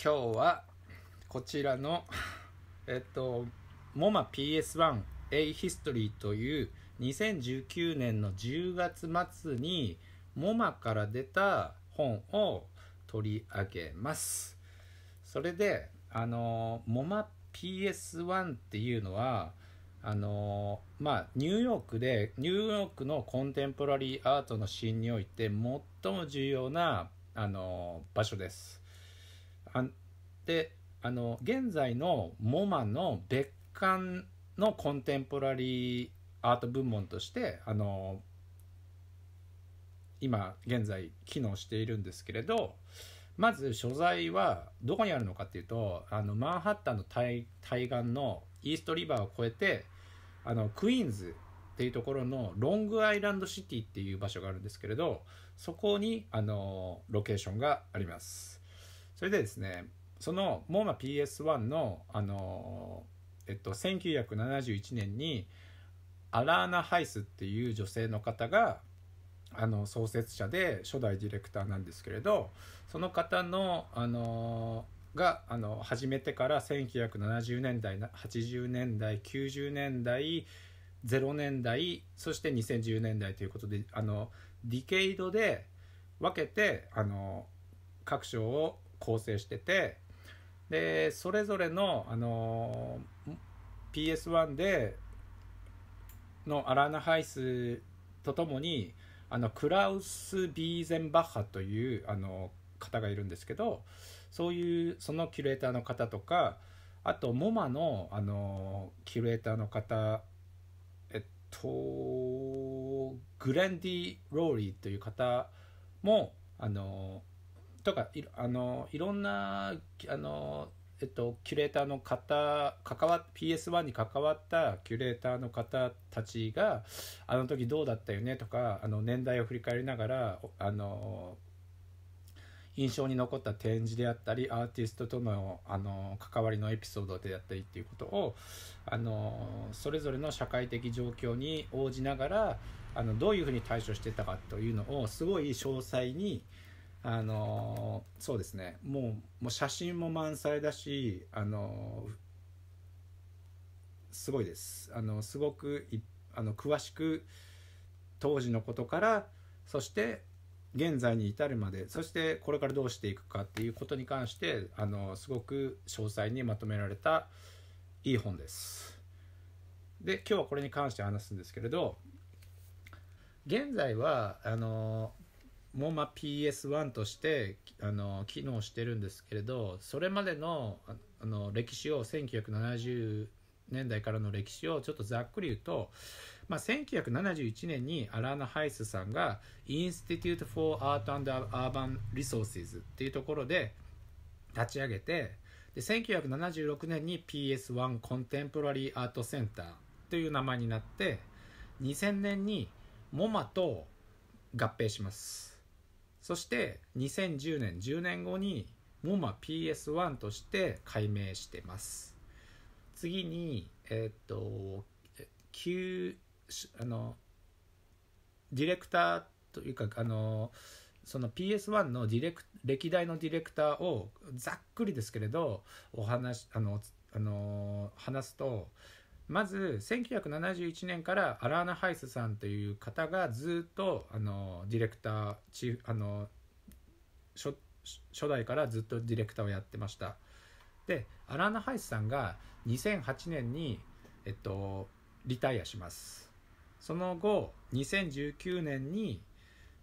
今日はこちらのえっと MOMAPS1 A History という2019年の10月末に MOMA から出た本を取り上げますそれであの MOMAPS1 っていうのはあのまあニューヨークでニューヨークのコンテンポラリーアートのシーンにおいて最も重要なあの場所ですあであの現在の MoMA の別館のコンテンポラリーアート部門としてあの今現在機能しているんですけれどまず所在はどこにあるのかっていうとあのマンハッタンの対岸のイーストリバーを越えてあのクイーンズっていうところのロングアイランドシティっていう場所があるんですけれどそこにあのロケーションがあります。それでですねその MoMAPS1 のあのえっと1971年にアラーナ・ハイスっていう女性の方があの創設者で初代ディレクターなんですけれどその方のあのがあの始めてから1970年代80年代90年代0年代そして2010年代ということであのディケイドで分けてあの各賞を構成しててでそれぞれの、あの PS1 でのアラーナ・ハイスとともにあのクラウス・ビーゼンバッハというあの方がいるんですけどそういうそのキュレーターの方とかあと MoMA のあのキュレーターの方えっとグレンディ・ローリーという方もあのとかいあのいろんなあの、えっと、キュレーターの方関わ PS1 に関わったキュレーターの方たちがあの時どうだったよねとかあの年代を振り返りながらあの印象に残った展示であったりアーティストとのあの関わりのエピソードであったりっていうことをあのそれぞれの社会的状況に応じながらあのどういうふうに対処してたかというのをすごい詳細にあのそうですねもうもう写真も満載だしあのすごいですあのすごくあの詳しく当時のことからそして現在に至るまでそしてこれからどうしていくかっていうことに関してあのすごく詳細にまとめられたいい本です。で今日はこれに関して話すんですけれど現在はあのもま PS1 としてあの機能してるんですけれどそれまでのあの歴史を1970年代からの歴史をちょっとざっくり言うと、まあ、1971年にアラーナ・ハイスさんが Institute for Art and Urban Resources っていうところで立ち上げてで1976年に PS1 コンテンポラリーアートセンターという名前になって2000年に MoMA と合併しますそして2010年10年後に MoMAPS1 として解明してます次にえー、っと旧あのディレクターというかあのその PS1 のディレク歴代のディレクターをざっくりですけれどお話あのあの話すとまず1971年からアラーナ・ハイスさんという方がずっとあのディレクターチあの初初代からずっとディレクターをやってましたでアラーナ・ハイスさんが2008年に、えっと、リタイアしますその後2019年に、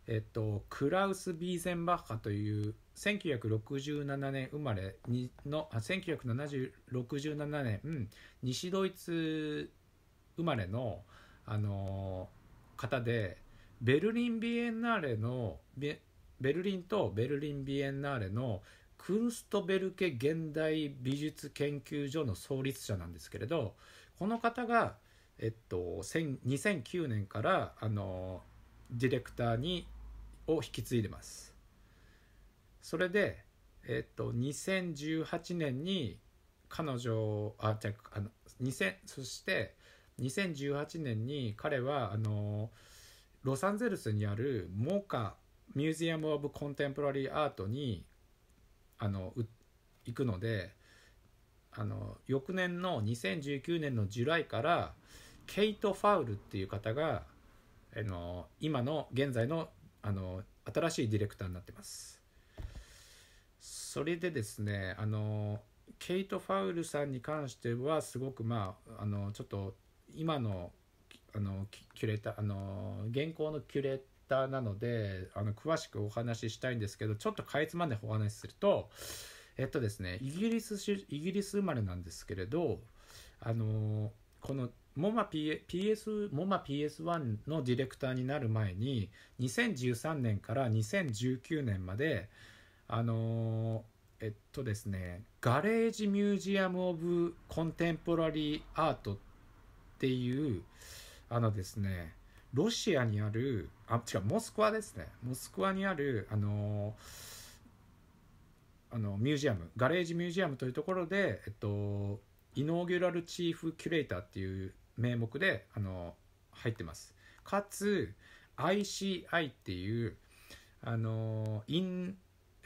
えっと、クラウス・ビーゼンバッハという1967年生まれのあ1967年、うん、西ドイツ生まれの、あのー、方でベルリンビエンナーレのベルリンとベルリンビエンナーレのクンストベルケ現代美術研究所の創立者なんですけれどこの方が、えっと、2009年からあのディレクターにを引き継いでます。それで、えっと、2018年に彼女あじゃあの2000そして2018年に彼はあのロサンゼルスにあるモーカミュージアム・オブ・コンテンポラリー・アートにあの行くのであの翌年の2019年のジュライからケイト・ファウルっていう方があの今の現在のあの新しいディレクターになってます。それでですねあのケイト・ファウルさんに関してはすごくまああのちょっと今のあのキュレーターあの現行のキュレーターなのであの詳しくお話ししたいんですけどちょっとかいつまんでお話しするとえっとですねイギリスイギリス生まれなんですけれどあのこの MOMAPS m p s 1のディレクターになる前に2013年から2019年まであのー、えっとですねガレージ・ミュージアム・オブ・コンテンポラリー・アートっていうあのですねロシアにあるあ違うモスクワですねモスクワにあるあのー、あのミュージアムガレージ・ミュージアムというところで、えっと、イノーギュラル・チーフ・キュレーターっていう名目であのー、入ってますかつ ICI っていうあのイン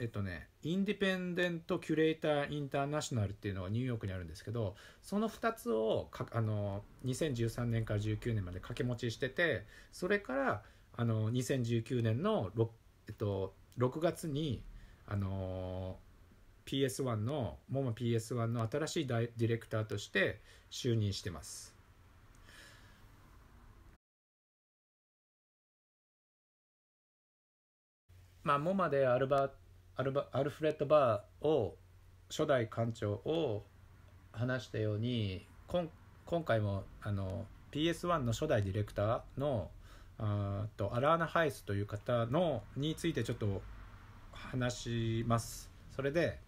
えっとね、インディペンデント・キュレーター・インターナショナルっていうのがニューヨークにあるんですけどその2つをかあの2013年から19年まで掛け持ちしててそれからあの2019年の 6,、えっと、6月にあの PS1 の m o m p s 1の新しいディレクターとして就任してます。まあ、モマでアルバーアルバアルフレッド・バーを初代館長を話したように今回もあの PS1 の初代ディレクターのあーとアラーナ・ハイスという方のについてちょっと話しますそれで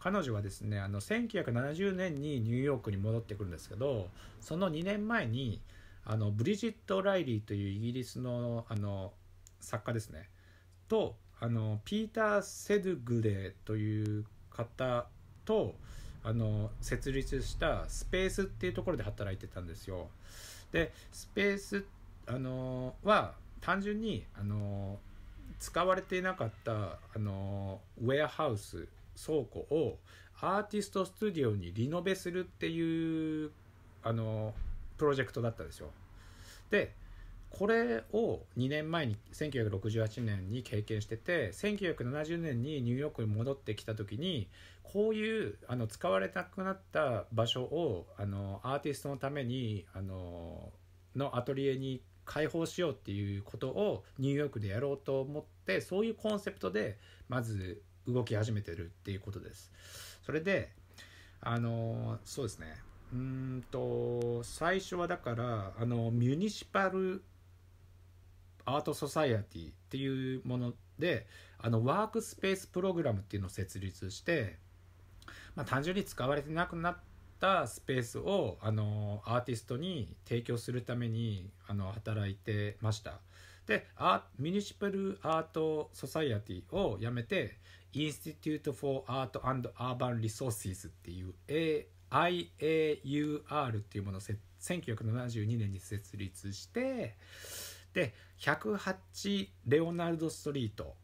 彼女はですねあの1970年にニューヨークに戻ってくるんですけどその2年前にあのブリジット・ライリーというイギリスのあの作家ですねとあのピーター・セドゥグレという方とあの設立したスペースっていうところで働いてたんですよ。でスペースあのは単純にあの使われていなかったあのウェアハウス倉庫をアーティストスタィオにリノベするっていうあのプロジェクトだったんですよ。でこれを2年前に1968年に経験してて1970年にニューヨークに戻ってきた時にこういうあの使われなくなった場所をあのアーティストのためにあののアトリエに開放しようっていうことをニューヨークでやろうと思ってそういうコンセプトでまず動き始めてるっていうことです。それであのそうですねうんと最初はだからあのミュニシパルアートソサイエティっていうものであのワークスペースプログラムっていうのを設立して、まあ、単純に使われてなくなったスペースをあのアーティストに提供するためにあの働いてました。でアミニシパル・アート・ソサイエティを辞めてインスティテュート・フォー・アート・アンド・アーバン・リソーシーズっていう IAUR っていうものを1972年に設立してで108レオナルドストリート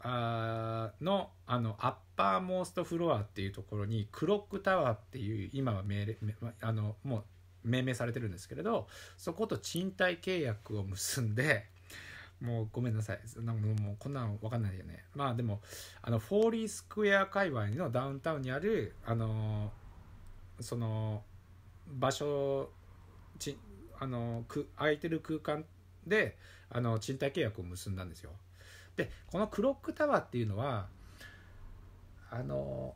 あーのあのアッパーモーストフロアっていうところにクロックタワーっていう今は命令あのもう命名されてるんですけれどそこと賃貸契約を結んでもうごめんなさいなんもうこんなの分かんないよねまあでもあのフォーリースクエア界隈のダウンタウンにあるあのその場所ちあのく空いてる空間であの賃貸契約を結んだんですよでこのクロックタワーっていうのはあの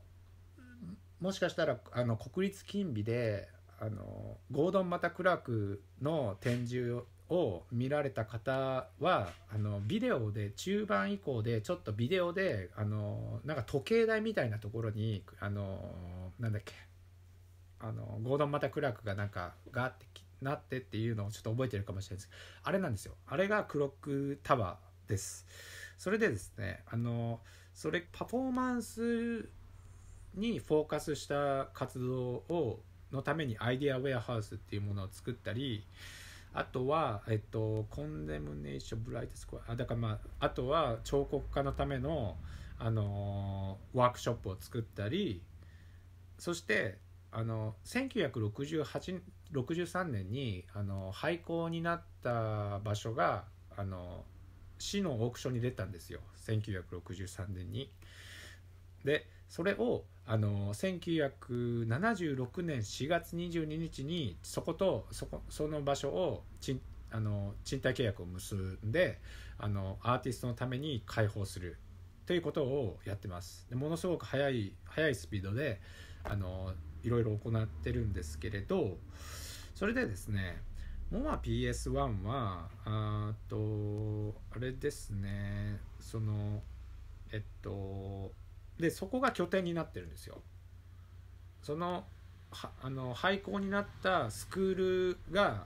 もしかしたらあの国立金美であのゴードン・マタ・クラークの展示を見られた方はあのビデオで中盤以降でちょっとビデオであのなんか時計台みたいなところにあのなんだっけあのゴードン・マタ・クラークがなんかガーってきて。なってっていうのをちょっと覚えてるかもしれないですあれなんですよあれがクロックタワーですそれでですねあのそれパフォーマンスにフォーカスした活動をのためにアイディアウェアハウスっていうものを作ったりあとは、えっと、コンデムネーション・ブライト・スコアだから、まあ、あとは彫刻家のための、あのワークショップを作ったりそしてあの1968 63年にあの廃校になった場所があの市のオークションに出たんですよ1963年に。でそれをあの1976年4月22日にそことそこその場所を賃あの賃貸契約を結んであのアーティストのために開放するということをやってます。でものすごく速いいスピードであのいろいろ行ってるんですけれどそれでですね MOAPS1 はあとあれですねそのえっとでそこが拠点になってるんですよそのはあの廃校になったスクールが、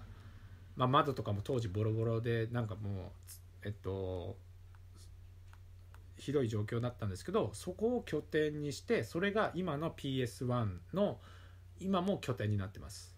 まあ、窓とかも当時ボロボロでなんかもうえっとひどい状況だったんですけどそこを拠点にしてそれが今の PS1 の今も拠点になってます